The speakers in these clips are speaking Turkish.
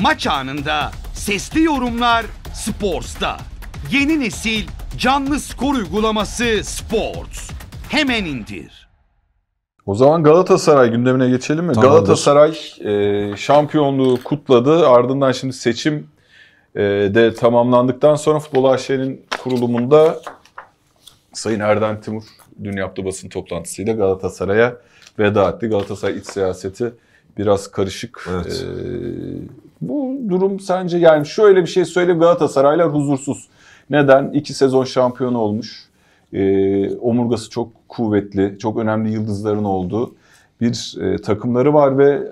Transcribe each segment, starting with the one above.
Maç anında sesli yorumlar Sports'ta. Yeni nesil canlı skor uygulaması Sports. Hemen indir. O zaman Galatasaray gündemine geçelim mi? Tamamdır. Galatasaray e, şampiyonluğu kutladı. Ardından şimdi seçim e, de tamamlandıktan sonra Futbol AŞ'nin kurulumunda Sayın Erden Timur dün yaptığı basın toplantısıyla Galatasaray'a veda etti. Galatasaray iç siyaseti biraz karışık. Evet. E, bu durum sence yani şöyle bir şey söyleyeyim Galatasaraylar huzursuz. Neden? İki sezon şampiyonu olmuş. Ee, omurgası çok kuvvetli, çok önemli yıldızların olduğu bir e, takımları var ve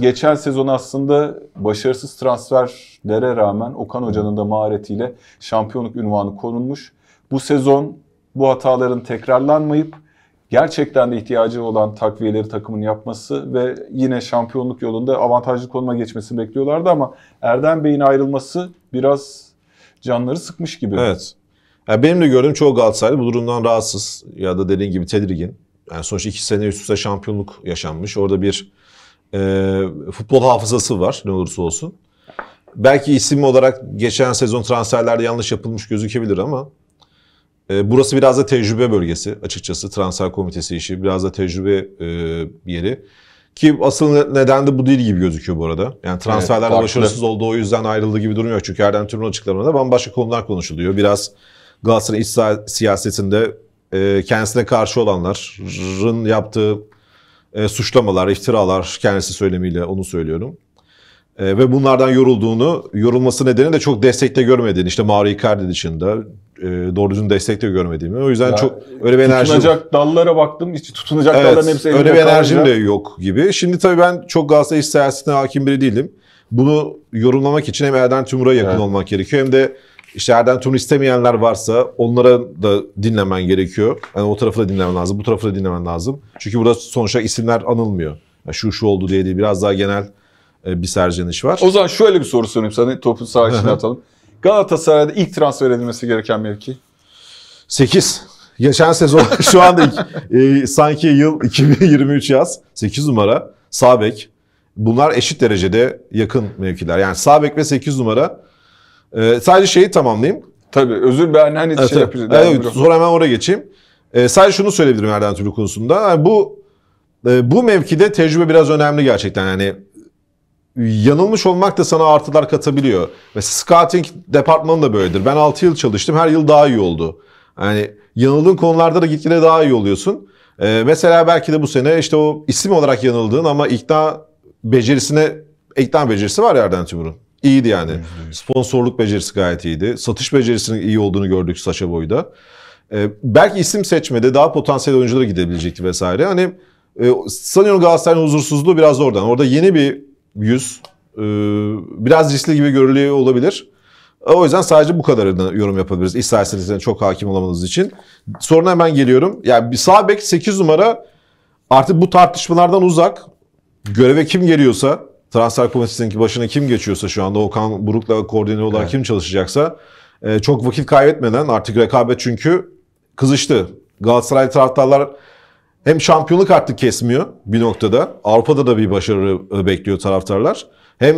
geçen sezon aslında başarısız transferlere rağmen Okan Hoca'nın da maharetiyle şampiyonluk ünvanı korunmuş Bu sezon bu hataların tekrarlanmayıp gerçekten de ihtiyacı olan takviyeleri takımın yapması ve yine şampiyonluk yolunda avantajlı konuma geçmesi bekliyorlardı ama Erdem Bey'in ayrılması biraz canları sıkmış gibi. Evet. Yani benim de gördüğüm çoğu Galatasaraylı bu durumdan rahatsız ya da dediğin gibi tedirgin. Yani sonuçta iki sene üst üste şampiyonluk yaşanmış. Orada bir e, futbol hafızası var ne olursa olsun. Belki isim olarak geçen sezon transferlerde yanlış yapılmış gözükebilir ama ee, burası biraz da tecrübe bölgesi açıkçası. Transfer komitesi işi biraz da tecrübe e, yeri. Ki asıl neden de bu değil gibi gözüküyor bu arada. Yani transferler evet, başarısız oldu o yüzden ayrıldı gibi durmuyor. Çünkü Erden Tümrün açıklamalarında bambaşka konular konuşuluyor. Biraz Galatasaray iç siyasetinde e, kendisine karşı olanların yaptığı e, suçlamalar, iftiralar kendisi söylemiyle onu söylüyorum. ve bunlardan yorulduğunu, yorulması nedeni de çok destekte görmediğini, işte Mauro Icardi dışında, e, doğru düzgün destek de görmediğimi. O yüzden ya, çok öyle bir enerji tutunacak dallara baktım. Hiç tutunacak evet, dalların hepsi öyle bir enerjim kalınca. de yok gibi. Şimdi tabii ben çok Galatasaray iç siyasetine hakim biri değilim. Bunu yorumlamak için hem Erden Tümur'a yakın evet. olmak gerekiyor hem de işte Erden Tümür istemeyenler varsa onlara da dinlemen gerekiyor. Yani o tarafı da dinlemen lazım, bu tarafı da dinlemen lazım. Çünkü burada sonuçta isimler anılmıyor. Yani şu şu oldu diye değil, biraz daha genel e, bir serceniş var. O zaman şöyle bir soru sorayım sana, topu sağ içine atalım. Galatasaray'da ilk transfer edilmesi gereken mevki? 8. Geçen sezon şu anda e, sanki yıl 2023 yaz 8 numara Sabek. Bunlar eşit derecede yakın mevkiler. Yani Sabek ve 8 numara. E, sadece şeyi tamamlayayım. Tabii özür ben hani evet, şey yapacağım. Evet, sonra hemen oraya geçeyim. E, sadece şunu söyleyebilirim Erden Tübü konusunda. Yani bu e, bu mevkide tecrübe biraz önemli gerçekten. Yani yanılmış olmak da sana artılar katabiliyor. Ve scouting departmanı da böyledir. Ben 6 yıl çalıştım. Her yıl daha iyi oldu. Yani yanıldığın konularda da gitgide daha iyi oluyorsun. Ee, mesela belki de bu sene işte o isim olarak yanıldığın ama ikna becerisine ikna becerisi var ya Erden Timur'un. İyiydi yani. Sponsorluk becerisi gayet iyiydi. Satış becerisinin iyi olduğunu gördük Saşa Boy'da. Ee, belki isim seçmede daha potansiyel oyunculara gidebilecekti vesaire. Hani e, sanıyorum Galatasaray'ın huzursuzluğu biraz oradan. Orada yeni bir 100 e, biraz riskli gibi görülüyor olabilir. O yüzden sadece bu kadarını yorum yapabiliriz. İsterseniz çok hakim olamadığınız için. Soruna hemen geliyorum. Yani bir sağ bek 8 numara artık bu tartışmalardan uzak. Göreve kim geliyorsa, transfer komitesindeki başına kim geçiyorsa şu anda Okan Buruk'la koordineli olarak evet. kim çalışacaksa e, çok vakit kaybetmeden artık rekabet çünkü kızıştı. Galatasaray taraftarlar hem şampiyonluk artık kesmiyor bir noktada. Avrupa'da da bir başarı e, bekliyor taraftarlar. Hem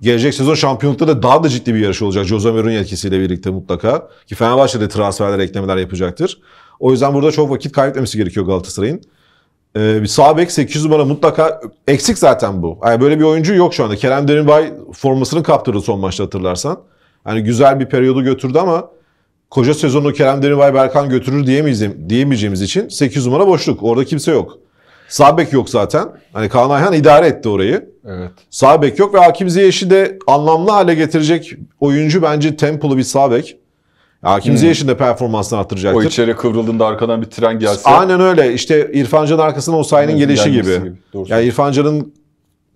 gelecek sezon şampiyonlukta da daha da ciddi bir yarış olacak. Jose Mourinho etkisiyle birlikte mutlaka. Ki Fenerbahçe de transferler, eklemeler yapacaktır. O yüzden burada çok vakit kaybetmemesi gerekiyor Galatasaray'ın. Ee, bir sağ bek 8 numara mutlaka eksik zaten bu. Yani böyle bir oyuncu yok şu anda. Kerem Derinbay formasını kaptırdı son maçta hatırlarsan. Yani güzel bir periyodu götürdü ama koca sezonu Kerem Demirbay Berkan götürür diyemeyeceğimiz için 8 numara boşluk. Orada kimse yok. Sağ yok zaten. Hani Kaan Ayhan idare etti orayı. Evet. Sağ yok ve Hakim Ziyeş'i de anlamlı hale getirecek oyuncu bence tempolu bir sağ bek. Hakim hmm. Ziyeş'in de performansını arttıracaktır. O içeri kıvrıldığında arkadan bir tren gelse. Aynen öyle. İşte İrfan Can'ın arkasına o sayının gelişi gibi. gibi. Yani İrfan Can'ın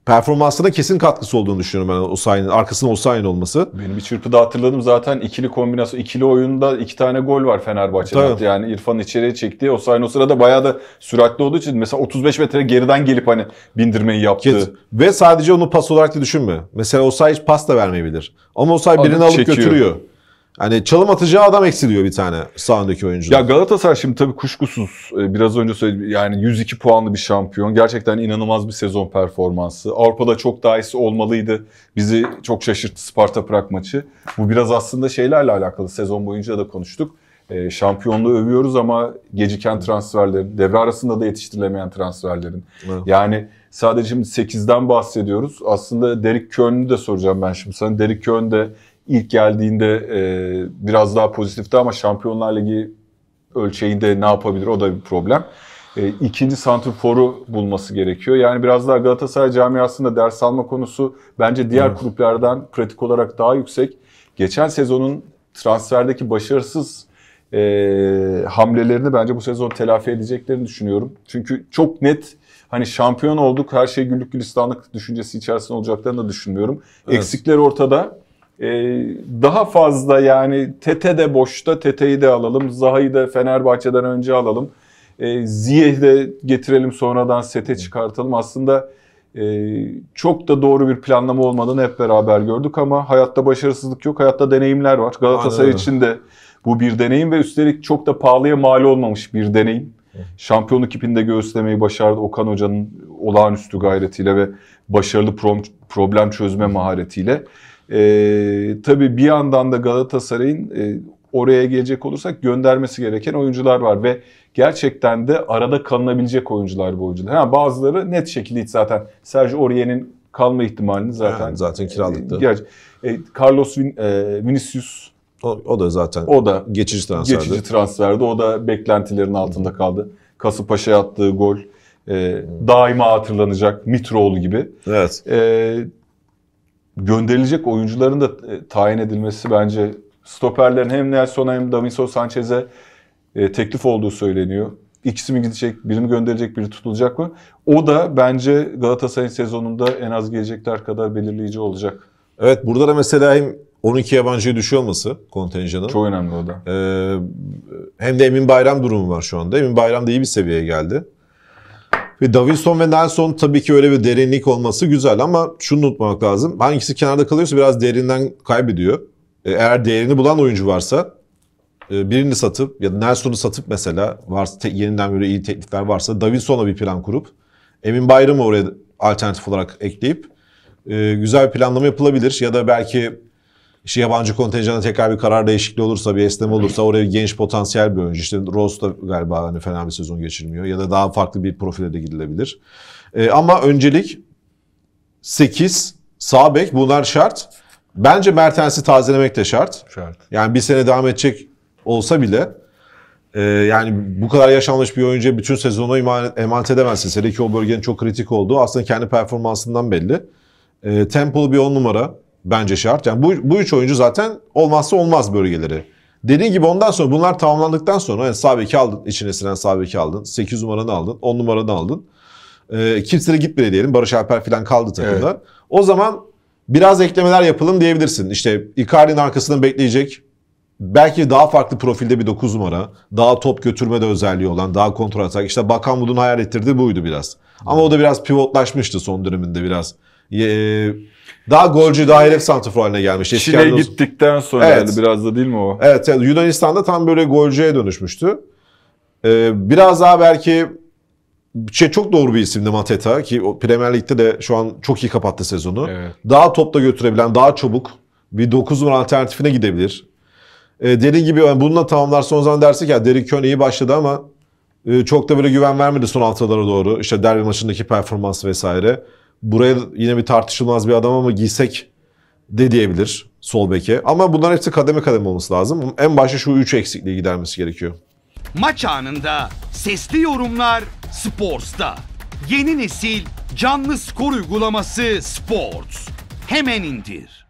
performansına kesin katkısı olduğunu düşünüyorum ben Osayi'nin. Arkasında Osayi'nin olması. Benim bir çırpıda hatırladım zaten ikili kombinasyon, ikili oyunda iki tane gol var Fenerbahçe'de. Tabii. Yani İrfan içeriye çekti. Osayi'nin o sırada bayağı da süratli olduğu için mesela 35 metre geriden gelip hani bindirmeyi yaptı. Ket. Ve sadece onu pas olarak da düşünme. Mesela Osayi hiç pas da vermeyebilir. Ama Osayi birini alıp çekiyor. götürüyor. Hani çalım atacağı adam eksiliyor bir tane sağındaki oyuncu. Ya Galatasaray şimdi tabii kuşkusuz e, biraz önce söyledim yani 102 puanlı bir şampiyon. Gerçekten inanılmaz bir sezon performansı. Avrupa'da çok daha iyisi olmalıydı. Bizi çok şaşırttı Sparta Prag maçı. Bu biraz aslında şeylerle alakalı. Sezon boyunca da konuştuk. E, şampiyonluğu övüyoruz ama geciken transferlerin, devre arasında da yetiştirilemeyen transferlerin. Evet. Yani sadece şimdi 8'den bahsediyoruz. Aslında Derik Köhn'ü de soracağım ben şimdi sana. Derik Köhn de ilk geldiğinde e, biraz daha pozitifti ama Şampiyonlar Ligi ölçeğinde ne yapabilir o da bir problem. E, ikinci santrforu bulması gerekiyor. Yani biraz daha Galatasaray camiasında ders alma konusu bence diğer evet. kulüplerden pratik olarak daha yüksek. Geçen sezonun transferdeki başarısız e, hamlelerini bence bu sezon telafi edeceklerini düşünüyorum. Çünkü çok net hani şampiyon olduk her şey güllük gülistanlık düşüncesi içerisinde olacaklarını da düşünmüyorum. Evet. Eksikler ortada. Ee, daha fazla yani Tete de boşta, Tete'yi de alalım. Zaha'yı da Fenerbahçe'den önce alalım. Ee, Ziye'yi de getirelim sonradan sete çıkartalım. Aslında e, çok da doğru bir planlama olmadığını hep beraber gördük ama hayatta başarısızlık yok. Hayatta deneyimler var. Galatasaray için de bu bir deneyim ve üstelik çok da pahalıya mal olmamış bir deneyim. Şampiyonluk ipinde göstermeyi başardı Okan Hoca'nın olağanüstü gayretiyle ve başarılı problem çözme maharetiyle. E, tabii bir yandan da Galatasaray'ın e, oraya gelecek olursak göndermesi gereken oyuncular var ve gerçekten de arada kalınabilecek oyuncular bu oyuncular. Ha, bazıları net şekilde hiç zaten Sergio Oriyen'in kalma ihtimalini zaten yani zaten kiraladıktı. E, e, Carlos Vin, e, Vinicius o, o da zaten o da geçici transferdi. Geçici transferdi. O da beklentilerin altında kaldı. Kasımpaşa'ya attığı gol e, daima hatırlanacak Mitroğlu gibi. Evet. E, gönderilecek oyuncuların da e, tayin edilmesi bence stoperlerin hem Nelson hem Davinson Sanchez'e e, teklif olduğu söyleniyor. İkisi mi gidecek, biri mi gönderecek, biri tutulacak mı? O da bence Galatasaray sezonunda en az gelecekler kadar belirleyici olacak. Evet burada da mesela hem 12 yabancıya düşüyor olması kontenjanın. Çok önemli o da. Ee, hem de Emin Bayram durumu var şu anda. Emin Bayram da iyi bir seviyeye geldi. Ve Davinson ve Nelson tabii ki öyle bir derinlik olması güzel ama şunu unutmamak lazım. Hangisi kenarda kalıyorsa biraz derinden kaybediyor. E, eğer değerini bulan oyuncu varsa e, birini satıp ya da Nelson'u satıp mesela varsa yeniden böyle iyi teklifler varsa Davinson'a bir plan kurup Emin Bayram'ı oraya alternatif olarak ekleyip e, güzel bir planlama yapılabilir ya da belki işte yabancı kontenjanda tekrar bir karar değişikliği olursa, bir esneme olursa oraya genç potansiyel bir oyuncu. İşte Rose da galiba hani fena bir sezon geçirmiyor ya da daha farklı bir profile de gidilebilir. Ee, ama öncelik 8, sağ bek bunlar şart. Bence Mertens'i tazelemek de şart. Şart. Yani bir sene devam edecek olsa bile e, yani bu kadar yaşanmış bir oyuncuya bütün sezonu emanet, edemezsin. Hele ki o bölgenin çok kritik olduğu aslında kendi performansından belli. E, tempolu bir on numara bence şart. Yani bu, bu üç oyuncu zaten olmazsa olmaz bölgeleri. Dediğin gibi ondan sonra bunlar tamamlandıktan sonra yani sağ beki aldın, içine silen sağ beki aldın, 8 numaranı aldın, 10 numaranı aldın. E, ee, kimse git diyelim. Barış Alper falan kaldı takımda. Evet. O zaman biraz eklemeler yapalım diyebilirsin. İşte Icardi'nin arkasından bekleyecek belki daha farklı profilde bir 9 numara, daha top götürmede özelliği olan, daha kontrol atak. İşte Bakan Budun hayal ettirdiği buydu biraz. Ama o da biraz pivotlaşmıştı son döneminde biraz. E, daha golcü, daha hedef santrafor haline gelmiş. Çile gittikten sonra evet. herhalde biraz da değil mi o? Evet, yani Yunanistan'da tam böyle golcüye dönüşmüştü. Ee, biraz daha belki şey çok doğru bir isimdi Mateta ki o Premier Lig'de de şu an çok iyi kapattı sezonu. Evet. Daha topla götürebilen, daha çabuk bir 9 numara alternatifine gidebilir. E, ee, derin gibi yani bununla tamamlarsa o zaman dersek ya Derin Köhn iyi başladı ama e, çok da böyle güven vermedi son haftalara doğru. İşte derbi maçındaki performans vesaire buraya yine bir tartışılmaz bir adam ama giysek de diyebilir sol beke. Ama bunların hepsi kademe kademe olması lazım. En başta şu üç eksikliği gidermesi gerekiyor. Maç anında sesli yorumlar Sports'ta. Yeni nesil canlı skor uygulaması Sports. Hemen indir.